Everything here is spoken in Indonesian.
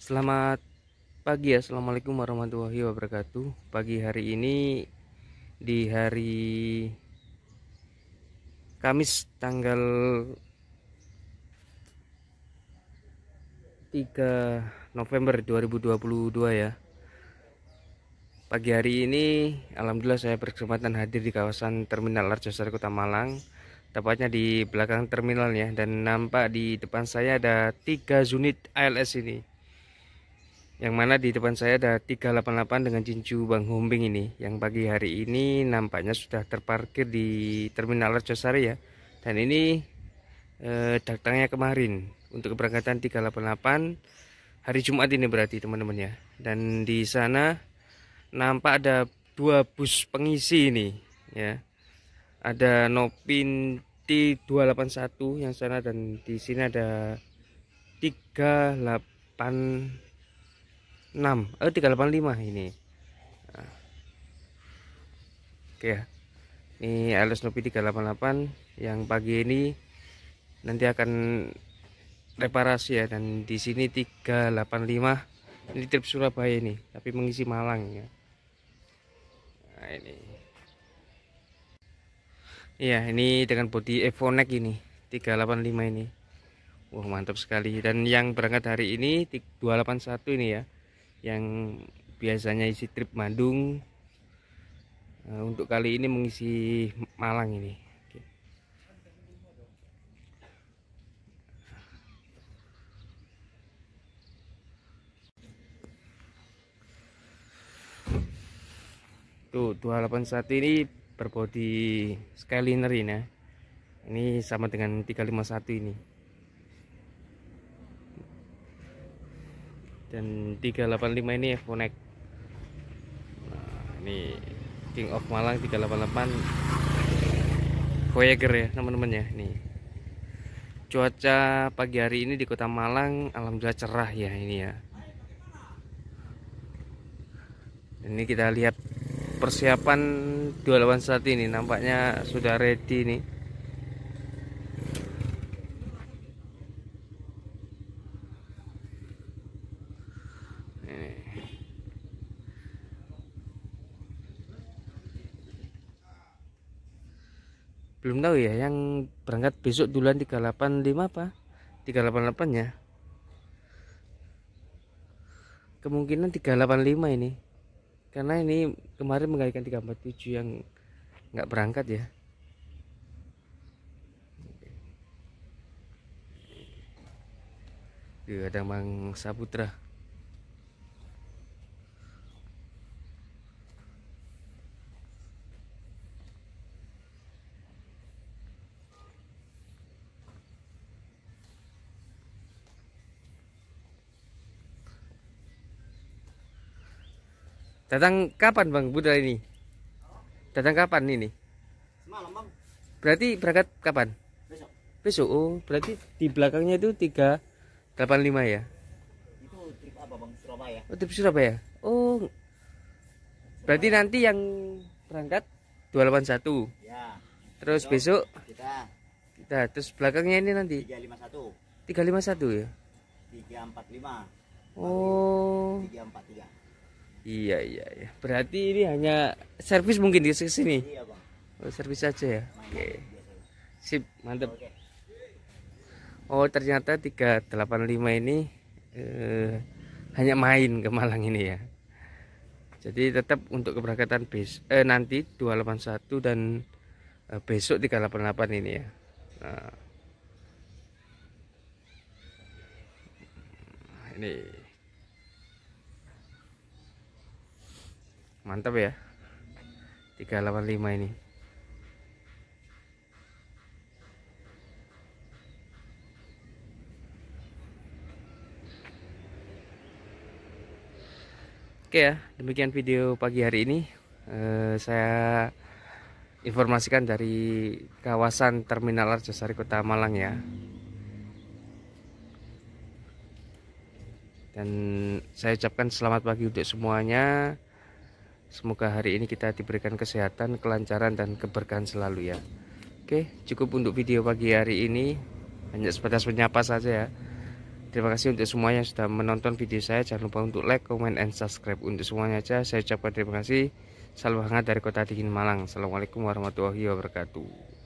Selamat pagi ya Assalamualaikum warahmatullahi wabarakatuh Pagi hari ini di hari Kamis tanggal 3 November 2022 ya Pagi hari ini Alhamdulillah saya berkesempatan hadir di kawasan Terminal Arjosari Kota Malang Tepatnya di belakang terminalnya Dan nampak di depan saya ada 3 unit ALS ini yang mana di depan saya ada 388 dengan cincu Bang Hombing ini yang pagi hari ini nampaknya sudah terparkir di Terminal Arjosari ya dan ini eh, datangnya kemarin untuk keberangkatan 388 hari Jumat ini berarti teman-teman ya dan di sana nampak ada dua bus pengisi ini ya ada Nopin T281 yang sana dan di sini ada 38 6 eh 385 ini ah. oke ya ini LS Nopi 388 yang pagi ini nanti akan reparasi ya dan di sini 385 ini trip Surabaya ini tapi mengisi Malang ya nah ini iya ini dengan bodi Evonek ini 385 ini Wah mantap sekali dan yang berangkat hari ini 281 ini ya yang biasanya isi trip Bandung eh, untuk kali ini mengisi Malang ini dua tuh 281 ini berbodi skyliner ini ya ini sama dengan 351 ini dan 385 ini Evonek nah, ini King of Malang 388 Voyager ya teman-teman ya nih cuaca pagi hari ini di kota Malang alhamdulillah cerah ya ini ya ini kita lihat persiapan 281 ini nampaknya sudah ready nih belum tahu ya yang berangkat besok duluan 385 apa 388 ya kemungkinan 385 ini karena ini kemarin mengalihkan 347 yang nggak berangkat ya Tuh, ada Mang Saputra Datang kapan Bang Putra ini? Datang kapan ini? Semalam Bang. Berarti berangkat kapan? Besok. Besok. Oh, berarti di belakangnya itu 385 ya? Itu trip apa Bang? Surabaya. Oh, trip Surabaya. Oh. Berarti Surabaya. nanti yang berangkat 281. Ya. Terus besok, besok kita kita terus belakangnya ini nanti 351. 351 ya? 345. Oh. 343. Iya iya iya. Berarti ini hanya servis mungkin di sini. Iya, Bang. Oh, servis aja ya. Oke. Okay. Sip, mantap. Oh, ternyata 385 ini eh, hanya main ke Malang ini ya. Jadi tetap untuk keberangkatan bes eh nanti 281 dan eh, besok 388 ini ya. Nah. Ini mantap ya 385 ini Oke ya, demikian video pagi hari ini. Eh, saya informasikan dari kawasan Terminal Arjosari Kota Malang ya. Dan saya ucapkan selamat pagi untuk semuanya. Semoga hari ini kita diberikan kesehatan, kelancaran, dan keberkahan selalu ya. Oke, cukup untuk video pagi hari ini. Hanya sebatas menyapa saja ya. Terima kasih untuk semuanya yang sudah menonton video saya. Jangan lupa untuk like, comment, and subscribe. Untuk semuanya aja, saya ucapkan terima kasih. Salam hangat dari kota dingin Malang. Assalamualaikum warahmatullahi wabarakatuh.